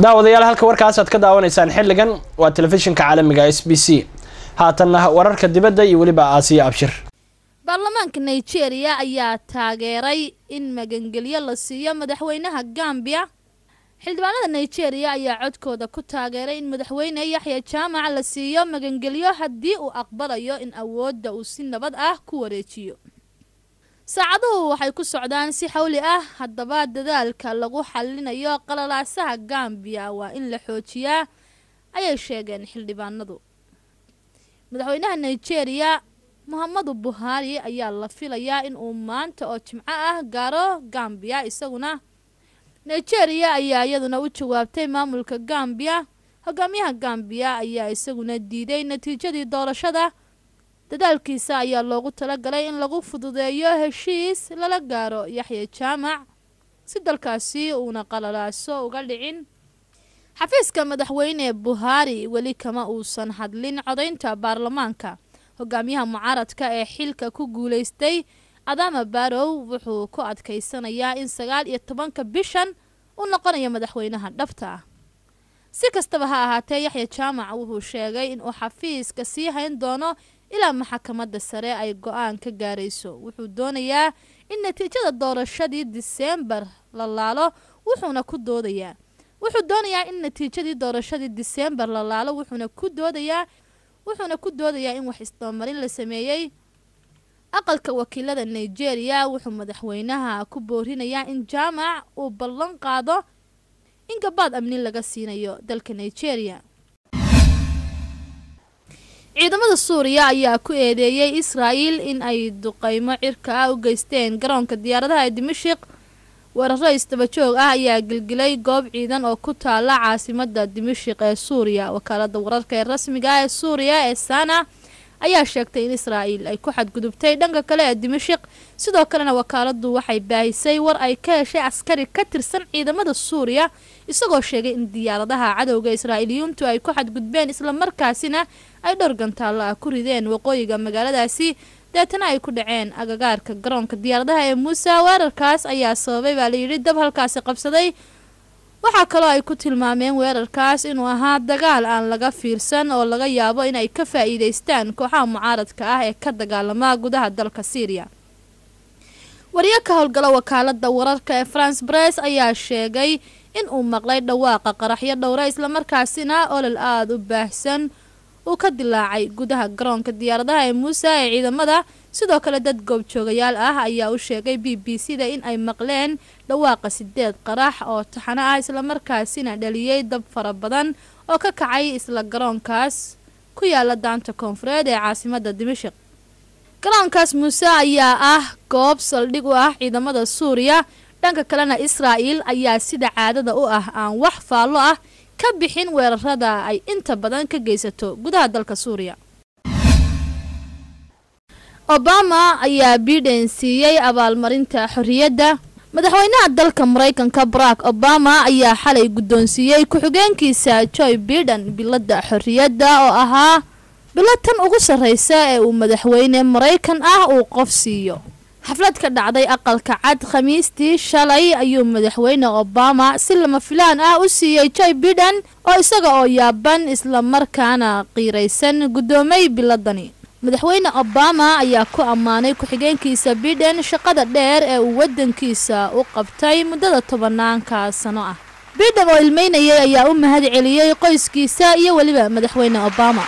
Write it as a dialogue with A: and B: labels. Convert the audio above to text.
A: daawadayaal halka warkaasaad ka daawanaysaan xilligan waa telefishinka caalamiga s b c haatanna wararka dibadda iyo weliba aasiya abshir baarlamaanka nigeria ayaa taageeray in magangelyo la siiyo madaxweynaha gambiya xildhibaanada nigeria ayaa codkooda ku taageeray in madaxweyne yaxya jaamac la siiyo magangelyo haddii uu aqbalayo in awoodda uu si nabad ah ku wareejiyo saacaduhu waxay ku socdaan si xawli ah haddaba dadaalka lagu xalinayo qalalaasaha gambiya waa in la xoojiyaa ayay sheegeen xildhibaanadu madaxweynaha nigeria muhamadu buhaari ayaa la filayaa in uu maanta oo jimco ah gaaro gambiya isaguna nigeria ayaa iyaduna u jawaabtay maamulka gambiya hogaamiyaha gambiya ayaa isaguna diiday natiijadii doorashada dadaalkiisa ayaa loogu galay in lagu fududeeyo heshiis lala gaaro yaxya jaamac si dalkaasi uuna qalalaaso uga dhicin xafiiska madaxweyne buhaari weli kama uusan hadlin codaynta baarlamaanka hogaamiyaha mucaaradka ee xilka ku guulaystay adama barow wuxuu ku adkaysanayaa in sagaal iyo tobanka bishan u noqonaya madaxweynaha dhabta ah si kastaba ha ahaatee yaxya jaamac wuxuu sheegay inuu xafiiska sii hayn doono ilaa maxkamadda sare ay go-aan ka gaarayso wuxuu doonayaa in natiijada doorashadii diseembar la laalo wuxuuna ku doodayaa wuxuu doonayaa in natiijadii doorashadii diseembar la laalo wuxuuna ku doodayaa wuxuuna ku doodayaa in wax isdoomarin la sameeyey aqalka wakiilada nigeria wuxuu madaxweynaha ku boorinayaa in jaamac uu ballan qaado in gabaad amni laga siinayo dalka nigeria ciidamada suuriya ayaa ku eedeeyay israa'iil in ay duqeymo cirka ah u geysteen garoonka diyaaradaha ee dimashik weeraro istabajoog ah ayaa gelgelay goob ciidan oo ku taala caasimada dimashik ee suuriya wakaalada wararka ee rasmiga ah ee suuriya ee sana ayaa sheegtay in israa'iil ay ku xadgudubtay dhanka kale ee dimashik sidoo kalena wakaaladu waxay baahisay war ay ka heshay askari ka tirsan ciidamada suuriya isagoo sheegay in diyaaradaha cadowga israa'iiliyiintu ay ku xadgudbeen islamarkaasina ay dhowr gantaallo ah ku rideen waqooyiga magaaladaasi deetana ay ku dhaceen agagaarka garoonka diyaaradaha ee muuse weerarkaas ayaa sababay baa layidhi dab halkaasi qabsaday waxaa kaloo ay ku tilmaameen weerarkaas inuu ahaa dagaal aan laga fiirsan oo laga yaabo inay ka faa'iidaystaan kooxaha mucaaradka ah ee ka dagaalama gudaha dalka syriya wariyo ka howlgala wakaalada wararka ee france bress ayaa sheegay in uu maqlay dhawaaqa qaraxyo dhowre islamarkaasina olol aada u baahsan uu ka dilaacay gudaha garoonka diyaaradaha ee muusa ee ciidamada sidoo kale dad goobjoogayaal ah ayaa u sheegay b b c da in ay maqleen dhawaaqa sideed qarax oo taxano ah islamarkaasina dhaliyey dab fara badan oo ka kacay isla garoonkaas ku yaala daanta koonfureed ee caasimada dimashik garoonkaas muuse ayaa ah goob saldhig u ah ciidamada suuriya dhanka kalena israa'el ayaa sida caadada u ah aan wax faallo ah ka bixin weerarada ay inta badan ka geysato gudaha dalka suuriya obama ayaa biden siiyey abaalmarinta xorriyadda madaxweynaha dalka maraykanka barack obama ayaa xalay guddoonsiiyey ku-xigeenkiisa joy biden biladda xorriyadda oo ahaa bilatan ugu sarraysa ee uu madaxweyne maraykan ah uu qof siiyo xaflad ka dhacday aqalka cad khamiistii shalay ayuu madaxweyne obama si lama filaan ah u siiyey joy biden oo isaga oo yaaban isla markaana qiiraysan guddoomay biladani madaxweyne obama ayaa ku ammaanay ku-xigeenkiisa biden shaqada dheer ee uu waddankiisa u qabtay muddada tobanaanka sano ah biden oo ilmaynayay ayaa u mahad celiyey qoyskiisa iyo weliba madaxweyne obama